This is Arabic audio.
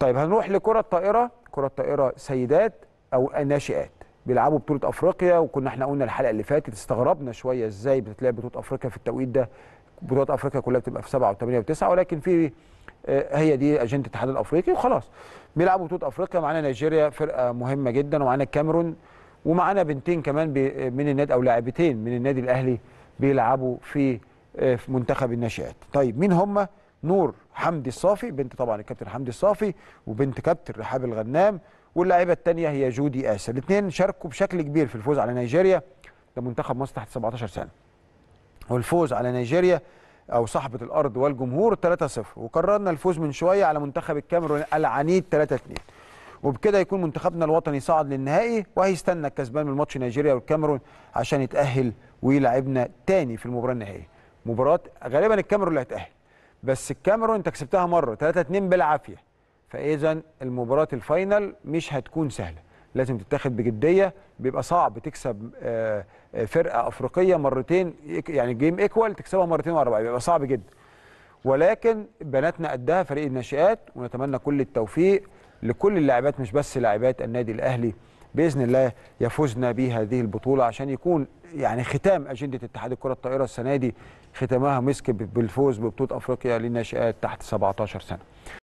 طيب هنروح لكره الطائره كره الطائره سيدات او ناشئات بيلعبوا بطوله افريقيا وكنا احنا قلنا الحلقه اللي فاتت استغربنا شويه ازاي بتتلعب بطوله افريقيا في التوقيت ده بطولات افريقيا كلها بتبقى في 7 و8 و9 ولكن في آه، هي دي اجنده الاتحاد الافريقي وخلاص بيلعبوا بطوله افريقيا معانا نيجيريا فرقه مهمه جدا ومعانا الكاميرون ومعانا بنتين كمان من النادي او لاعبتين من النادي الاهلي بيلعبوا في آه، في منتخب الناشئات طيب مين هم نور حمدي الصافي بنت طبعا الكابتن حمدي الصافي وبنت كابتن رحاب الغنام واللاعبه الثانيه هي جودي اسر الاثنين شاركوا بشكل كبير في الفوز على نيجيريا ده منتخب مصر تحت 17 سنه والفوز على نيجيريا او صاحبه الارض والجمهور 3-0 وقررنا الفوز من شويه على منتخب الكاميرون العنيد 3-2 وبكده يكون منتخبنا الوطني صعد للنهائي وهيستنى الكسبان من ماتش نيجيريا والكاميرون عشان يتاهل ويلعبنا تاني في المباراه النهائيه مباراه غالبا الكاميرون اللي هيتأهل بس الكاميرون انت كسبتها مره 3 2 بالعافيه فاذا المباراه الفاينل مش هتكون سهله لازم تتاخد بجديه بيبقى صعب تكسب آه، آه، فرقه افريقيه مرتين يعني جيم ايكوال تكسبها مرتين ورا بعض بيبقى صعب جدا ولكن بناتنا قدها فريق الناشئات ونتمنى كل التوفيق لكل اللاعبات مش بس لاعبات النادي الاهلي باذن الله يفوزنا بهذه البطوله عشان يكون يعني ختام اجنده اتحاد الكره الطائره السنه دي ختامها مسك بالفوز ببطوله افريقيا للناشئات تحت 17 سنه